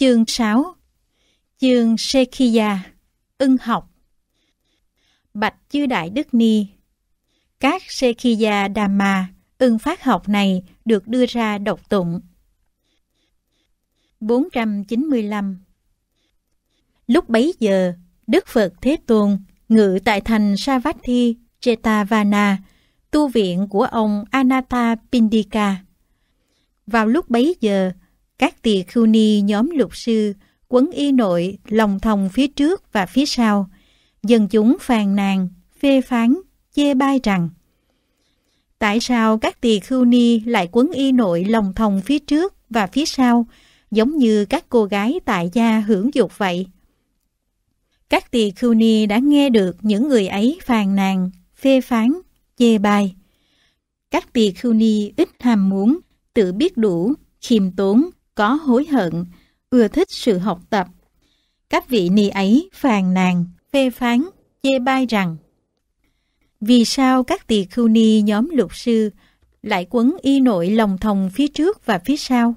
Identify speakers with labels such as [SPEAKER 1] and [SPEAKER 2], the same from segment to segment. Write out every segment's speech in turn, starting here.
[SPEAKER 1] Chương 6 Chương Sekhiya Ưng học Bạch chư đại đức ni Các Sekhiya Dhamma ưng phát học này được đưa ra độc tụng 495 Lúc bấy giờ, Đức Phật Thế Tôn ngự tại thành Savatthi, Chetavana, tu viện của ông anatha pindika Vào lúc bấy giờ, các tỳ khưu ni nhóm lục sư quấn y nội lòng thòng phía trước và phía sau. Dân chúng phàn nàn, phê phán, chê bai rằng Tại sao các tỳ khưu ni lại quấn y nội lòng thòng phía trước và phía sau giống như các cô gái tại gia hưởng dục vậy? Các tỳ khưu ni đã nghe được những người ấy phàn nàn, phê phán, chê bai. Các tỳ khưu ni ít ham muốn, tự biết đủ, khiêm tốn, có hối hận, ưa thích sự học tập. Các vị ni ấy phàn nàn, phê phán, chê bai rằng Vì sao các tỳ khưu ni nhóm luật sư lại quấn y nội lòng thòng phía trước và phía sau?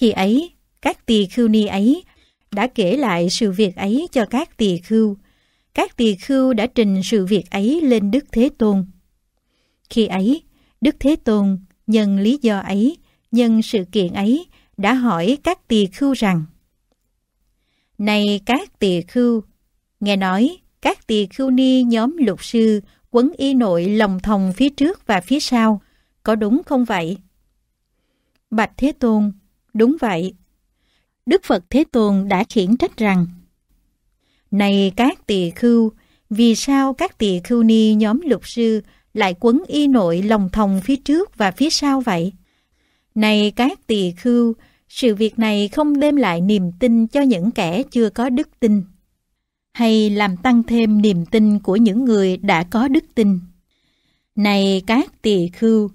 [SPEAKER 1] Khi ấy, các tỳ khưu ni ấy đã kể lại sự việc ấy cho các tỳ khưu. Các tỳ khưu đã trình sự việc ấy lên Đức Thế Tôn. Khi ấy, Đức Thế Tôn nhân lý do ấy, nhân sự kiện ấy đã hỏi các tỳ khưu rằng Này các tỳ khưu, nghe nói các tỳ khưu ni nhóm lục sư quấn y nội lòng thòng phía trước và phía sau, có đúng không vậy? Bạch Thế Tôn, đúng vậy. Đức Phật Thế Tôn đã khiển trách rằng Này các tỳ khưu, vì sao các tỳ khưu ni nhóm lục sư lại quấn y nội lòng thòng phía trước và phía sau vậy? Này các tỳ khưu, sự việc này không đem lại niềm tin cho những kẻ chưa có đức tin hay làm tăng thêm niềm tin của những người đã có đức tin. Này các tỳ khưu,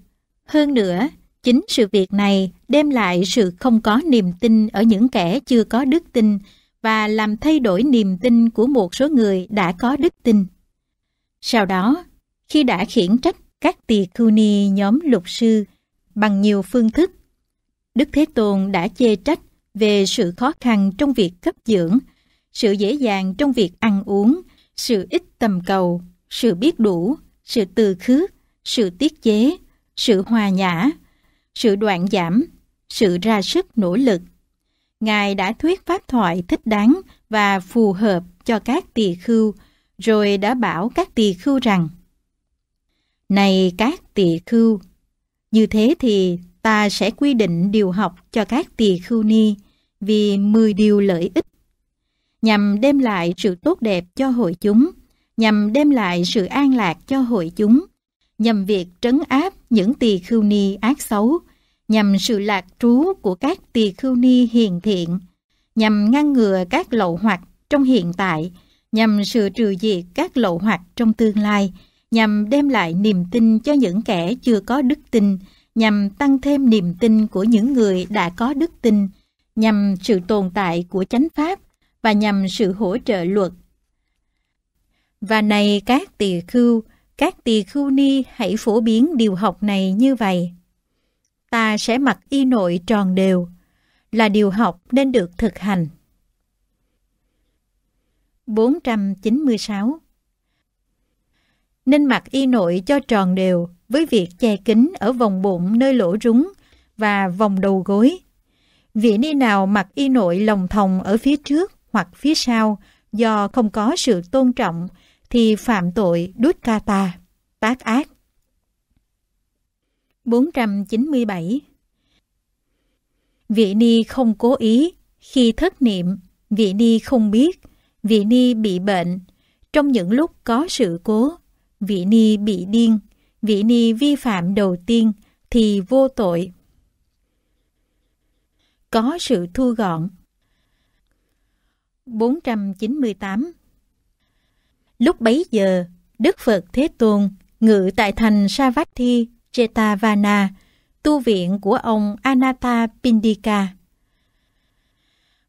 [SPEAKER 1] hơn nữa, chính sự việc này đem lại sự không có niềm tin ở những kẻ chưa có đức tin và làm thay đổi niềm tin của một số người đã có đức tin. Sau đó, khi đã khiển trách các tỳ khưu ni nhóm luật sư bằng nhiều phương thức Đức Thế Tôn đã chê trách về sự khó khăn trong việc cấp dưỡng, sự dễ dàng trong việc ăn uống, sự ít tầm cầu, sự biết đủ, sự từ khước, sự tiết chế, sự hòa nhã, sự đoạn giảm, sự ra sức nỗ lực. Ngài đã thuyết pháp thoại thích đáng và phù hợp cho các tỳ khưu, rồi đã bảo các tỳ khưu rằng Này các tỳ khưu, như thế thì ta sẽ quy định điều học cho các tỳ khưu ni vì 10 điều lợi ích nhằm đem lại sự tốt đẹp cho hội chúng, nhằm đem lại sự an lạc cho hội chúng, nhằm việc trấn áp những tỳ khưu ni ác xấu, nhằm sự lạc trú của các tỳ khưu ni hiền thiện, nhằm ngăn ngừa các lậu hoặc trong hiện tại, nhằm sự trừ diệt các lậu hoặc trong tương lai, nhằm đem lại niềm tin cho những kẻ chưa có đức tin, nhằm tăng thêm niềm tin của những người đã có đức tin, nhằm sự tồn tại của chánh pháp và nhằm sự hỗ trợ luật. Và này các tỳ khưu, các tỳ khưu ni hãy phổ biến điều học này như vậy. Ta sẽ mặc y nội tròn đều, là điều học nên được thực hành. 496 Nên mặc y nội cho tròn đều, với việc che kính ở vòng bụng nơi lỗ rúng và vòng đầu gối. Vị ni nào mặc y nội lòng thòng ở phía trước hoặc phía sau do không có sự tôn trọng thì phạm tội đút ca ta, tác ác. 497 Vị ni không cố ý, khi thất niệm, vị ni không biết, vị ni bị bệnh, trong những lúc có sự cố, vị ni bị điên, vị ni vi phạm đầu tiên thì vô tội. Có sự thu gọn 498 Lúc bấy giờ, Đức Phật Thế Tôn ngự tại thành Savatthi, Chetavana, tu viện của ông anatha Pindika.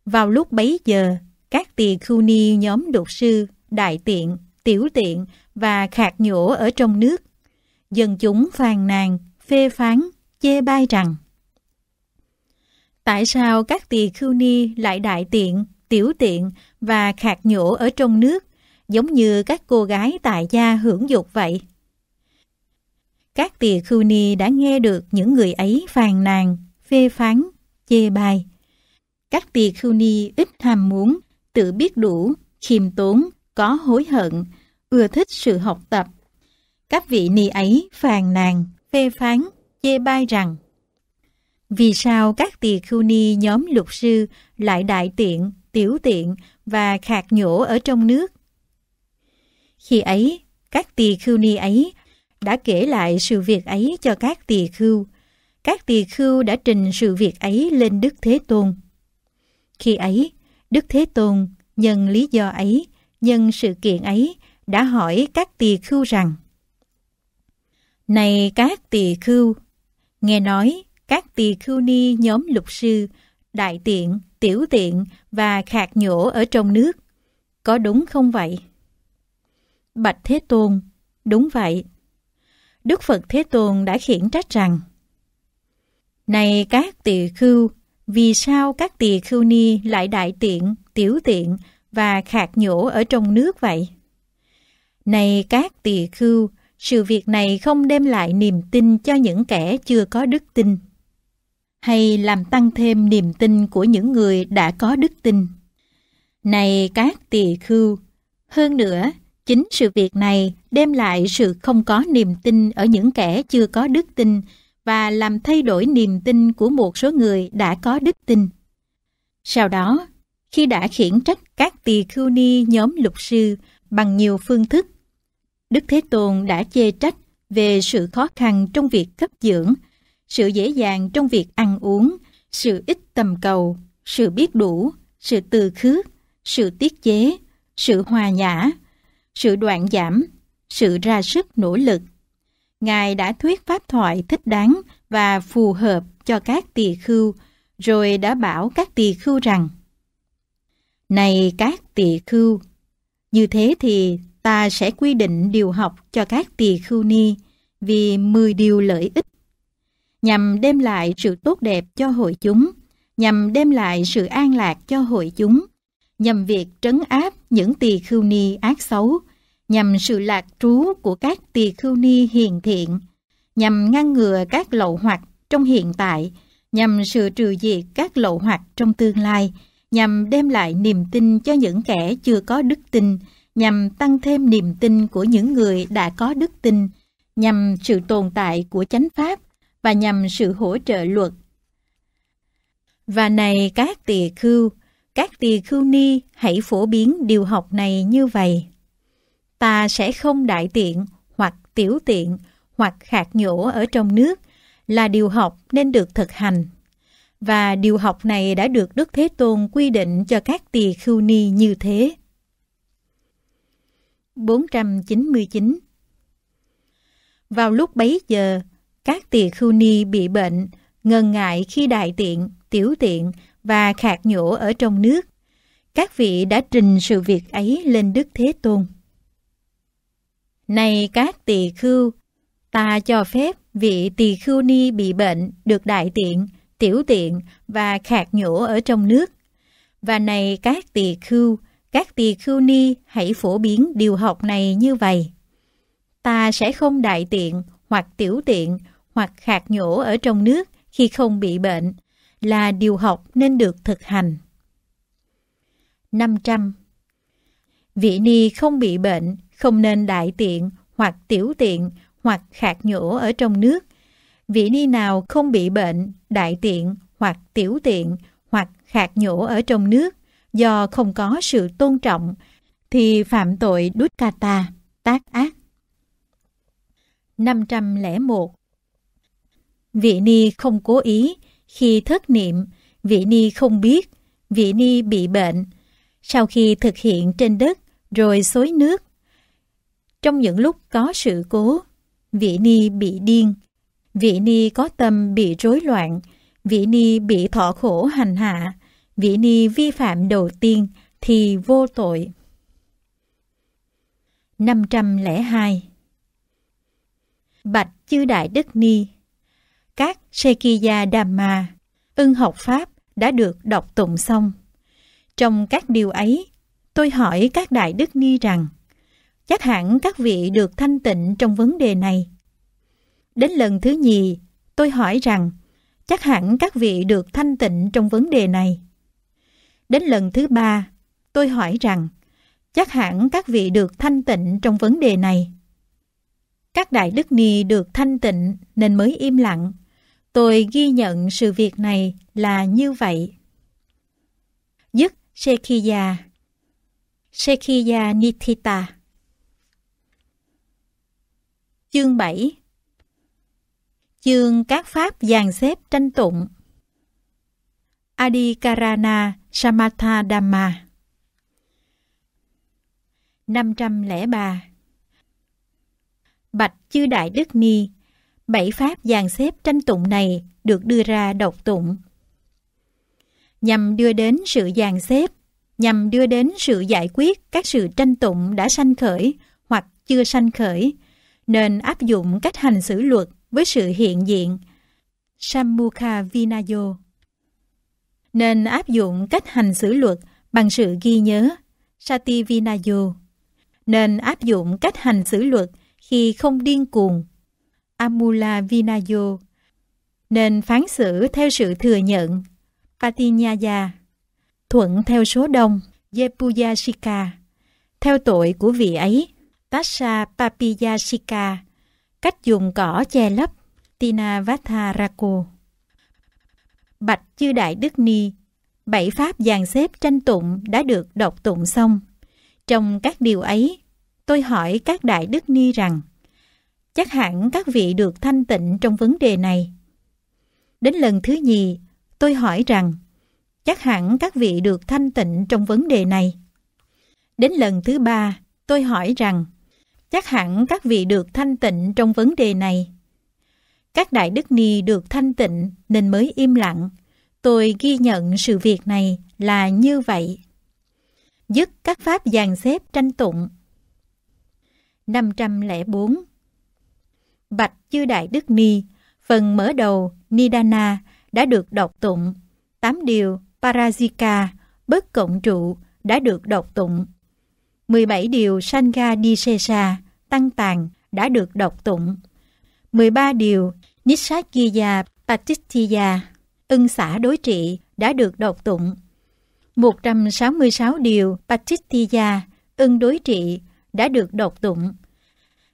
[SPEAKER 1] Vào lúc bấy giờ, các tỳ khu ni nhóm đột sư, đại tiện, tiểu tiện và khạc nhổ ở trong nước dân chúng phàn nàn, phê phán, chê bai rằng Tại sao các tỳ khưu ni lại đại tiện, tiểu tiện và khạc nhổ ở trong nước, giống như các cô gái tại gia hưởng dục vậy? Các tỳ khưu ni đã nghe được những người ấy phàn nàn, phê phán, chê bai. Các tỳ khưu ni ít ham muốn, tự biết đủ, khiêm tốn, có hối hận, ưa thích sự học tập, các vị ni ấy phàn nàn, phê phán, chê bai rằng Vì sao các tỳ khưu ni nhóm luật sư lại đại tiện, tiểu tiện và khạc nhổ ở trong nước? Khi ấy, các tỳ khưu ni ấy đã kể lại sự việc ấy cho các tỳ khưu. Các tỳ khưu đã trình sự việc ấy lên Đức Thế Tôn. Khi ấy, Đức Thế Tôn nhân lý do ấy, nhân sự kiện ấy đã hỏi các tỳ khưu rằng này các tỳ khưu, nghe nói các tỳ khưu ni nhóm lục sư, đại tiện, tiểu tiện và khạc nhổ ở trong nước. Có đúng không vậy? Bạch Thế Tôn, đúng vậy. Đức Phật Thế Tôn đã khiển trách rằng Này các tỳ khưu, vì sao các tỳ khưu ni lại đại tiện, tiểu tiện và khạc nhổ ở trong nước vậy? Này các tỳ khưu, sự việc này không đem lại niềm tin cho những kẻ chưa có đức tin hay làm tăng thêm niềm tin của những người đã có đức tin. Này các tỳ khưu, hơn nữa, chính sự việc này đem lại sự không có niềm tin ở những kẻ chưa có đức tin và làm thay đổi niềm tin của một số người đã có đức tin. Sau đó, khi đã khiển trách các tỳ khưu ni nhóm luật sư bằng nhiều phương thức Đức Thế Tôn đã chê trách về sự khó khăn trong việc cấp dưỡng, sự dễ dàng trong việc ăn uống, sự ít tầm cầu, sự biết đủ, sự từ khước, sự tiết chế, sự hòa nhã, sự đoạn giảm, sự ra sức nỗ lực. Ngài đã thuyết pháp thoại thích đáng và phù hợp cho các tỳ khưu, rồi đã bảo các tỳ khưu rằng Này các tỳ khưu, như thế thì ta sẽ quy định điều học cho các tỳ khưu ni vì 10 điều lợi ích, nhằm đem lại sự tốt đẹp cho hội chúng, nhằm đem lại sự an lạc cho hội chúng, nhằm việc trấn áp những tỳ khưu ni ác xấu, nhằm sự lạc trú của các tỳ khưu ni hiền thiện, nhằm ngăn ngừa các lậu hoặc trong hiện tại, nhằm sự trừ diệt các lậu hoặc trong tương lai, nhằm đem lại niềm tin cho những kẻ chưa có đức tin, nhằm tăng thêm niềm tin của những người đã có đức tin, nhằm sự tồn tại của chánh pháp và nhằm sự hỗ trợ luật. Và này các tỳ khưu, các tỳ khưu ni hãy phổ biến điều học này như vậy. Ta sẽ không đại tiện hoặc tiểu tiện hoặc khạc nhổ ở trong nước là điều học nên được thực hành. Và điều học này đã được Đức Thế Tôn quy định cho các tỳ khưu ni như thế. 499 Vào lúc bấy giờ, các tỳ khưu ni bị bệnh, ngần ngại khi đại tiện, tiểu tiện và khạc nhổ ở trong nước. Các vị đã trình sự việc ấy lên Đức Thế Tôn. Này các tỳ khưu, ta cho phép vị tỳ khưu ni bị bệnh được đại tiện, tiểu tiện và khạc nhổ ở trong nước. Và này các tỳ khưu, các tỳ khưu ni hãy phổ biến điều học này như vậy. Ta sẽ không đại tiện hoặc tiểu tiện hoặc khạc nhổ ở trong nước khi không bị bệnh là điều học nên được thực hành. 500. Vị ni không bị bệnh, không nên đại tiện hoặc tiểu tiện hoặc khạc nhổ ở trong nước. Vị ni nào không bị bệnh, đại tiện hoặc tiểu tiện hoặc khạc nhổ ở trong nước do không có sự tôn trọng thì phạm tội đút ta tác ác. 501 Vị ni không cố ý, khi thất niệm, vị ni không biết, vị ni bị bệnh. Sau khi thực hiện trên đất, rồi xối nước. Trong những lúc có sự cố, vị ni bị điên, vị ni có tâm bị rối loạn, vị ni bị thọ khổ hành hạ, vị ni vi phạm đầu tiên thì vô tội. 502 Bạch chư đại đức ni Các Sekiya Dhamma, ưng học Pháp đã được đọc tụng xong. Trong các điều ấy, tôi hỏi các đại đức ni rằng chắc hẳn các vị được thanh tịnh trong vấn đề này. Đến lần thứ nhì, tôi hỏi rằng chắc hẳn các vị được thanh tịnh trong vấn đề này. Đến lần thứ ba, tôi hỏi rằng chắc hẳn các vị được thanh tịnh trong vấn đề này. Các đại đức ni được thanh tịnh nên mới im lặng. Tôi ghi nhận sự việc này là như vậy. Dứt Sekhiya Sekhiya Nithita Chương 7 Chương các pháp dàn xếp tranh tụng Adikarana Samatha Dhamma 503 Bạch chư Đại Đức Ni Bảy pháp dàn xếp tranh tụng này được đưa ra độc tụng Nhằm đưa đến sự dàn xếp Nhằm đưa đến sự giải quyết các sự tranh tụng đã sanh khởi hoặc chưa sanh khởi Nên áp dụng cách hành xử luật với sự hiện diện Samukha Vinayo nên áp dụng cách hành xử luật bằng sự ghi nhớ Sati vinayu nên áp dụng cách hành xử luật khi không điên cuồng Amula vinayu nên phán xử theo sự thừa nhận Patinyaya thuận theo số đông Yepuyashika theo tội của vị ấy Tasha Papiyashika cách dùng cỏ che lấp Tina Vatharako Bạch chư đại đức ni, bảy pháp dàn xếp tranh tụng đã được đọc tụng xong. Trong các điều ấy, tôi hỏi các đại đức ni rằng, chắc hẳn các vị được thanh tịnh trong vấn đề này. Đến lần thứ nhì, tôi hỏi rằng, chắc hẳn các vị được thanh tịnh trong vấn đề này. Đến lần thứ ba, tôi hỏi rằng, chắc hẳn các vị được thanh tịnh trong vấn đề này. Các đại đức ni được thanh tịnh nên mới im lặng. Tôi ghi nhận sự việc này là như vậy. Dứt các pháp dàn xếp tranh tụng. 504 Bạch Chư Đại Đức Ni, phần mở đầu Nidana đã được đọc tụng. Tám điều Parajika, bất cộng trụ đã được đọc tụng. 17 điều Sangha Disesa, tăng tàng đã được đọc tụng. 13 điều Nishakgiya Patithiya ưng xã đối trị đã được đọc tụng. 166 điều Patithiya ưng đối trị đã được đọc tụng.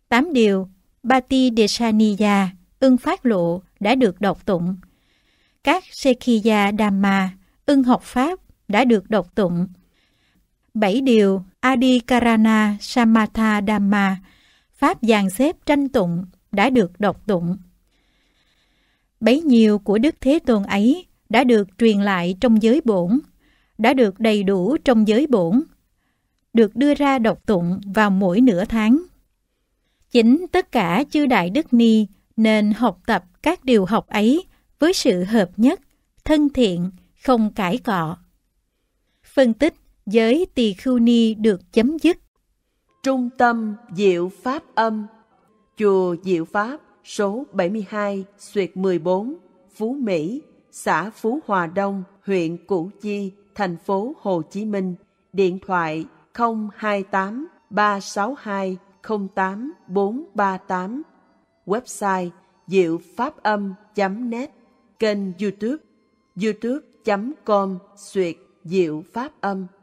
[SPEAKER 1] 8 điều Bati Desaniya ưng phát lộ đã được đọc tụng. Các Sekhiya Dhamma ưng học pháp đã được đọc tụng. 7 điều Adikarana Samatha Dhamma pháp dàn xếp tranh tụng đã được đọc tụng. Bấy nhiêu của Đức Thế Tôn ấy đã được truyền lại trong giới bổn, đã được đầy đủ trong giới bổn, được đưa ra đọc tụng vào mỗi nửa tháng. Chính tất cả chư Đại Đức Ni nên học tập các điều học ấy với sự hợp nhất, thân thiện, không cãi cọ. Phân tích giới tỳ khưu ni được chấm dứt. Trung tâm diệu pháp âm Chùa Diệu Pháp số 72 Xuyệt 14, Phú Mỹ, xã Phú Hòa Đông, huyện Củ Chi, thành phố Hồ Chí Minh. Điện thoại 028 362 08438. Website diệu pháp âm.net. Kênh YouTube youtube.com xuyệt diệu pháp âm.